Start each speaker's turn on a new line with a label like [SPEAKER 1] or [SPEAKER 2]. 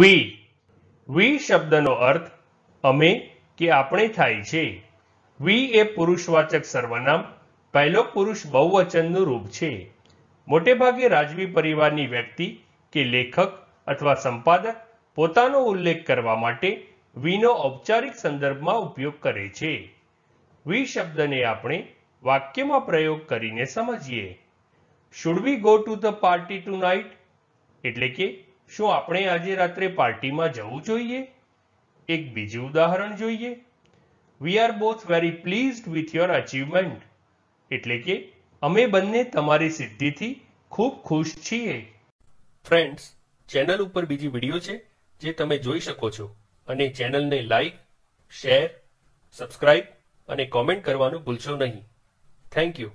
[SPEAKER 1] વી
[SPEAKER 2] વી શબ્દનો અર્થ અમે કે આપણે થાય છે વી એ પુરુષવાચક સર્વનામ પહેલો પુરુષ બહુવચનનું રૂપ છે મોટેભાગે રાજવી પરિવારની વ્યક્તિ કે લેખક અથવા સંપાદક પોતાનો ઉલ્લેખ કરવા માટે વીનો ઔપચારિક સંદર્ભમાં ઉપયોગ કરે છે વી શબ્દને આપણે વાક્યમાં પ્રયોગ કરીને સમજીએ should we go to the party tonight એટલે કે શું આપણે આજે રાત્રે પાર્ટીમાં જવું જોઈએ એક બીજું ઉદાહરણ જોઈએ we are both very pleased with your achievement એટલે કે અમે બંને તમારી સિદ્ધિથી ખૂબ ખુશ છીએ ફ્રેન્ડ્સ ચેનલ ઉપર બીજી વિડીયો છે જે તમે જોઈ શકો છો અને ચેનલને લાઈક શેર સબસ્ક્રાઈબ અને કોમેન્ટ કરવાનું ભૂલશો નહીં થેન્ક યુ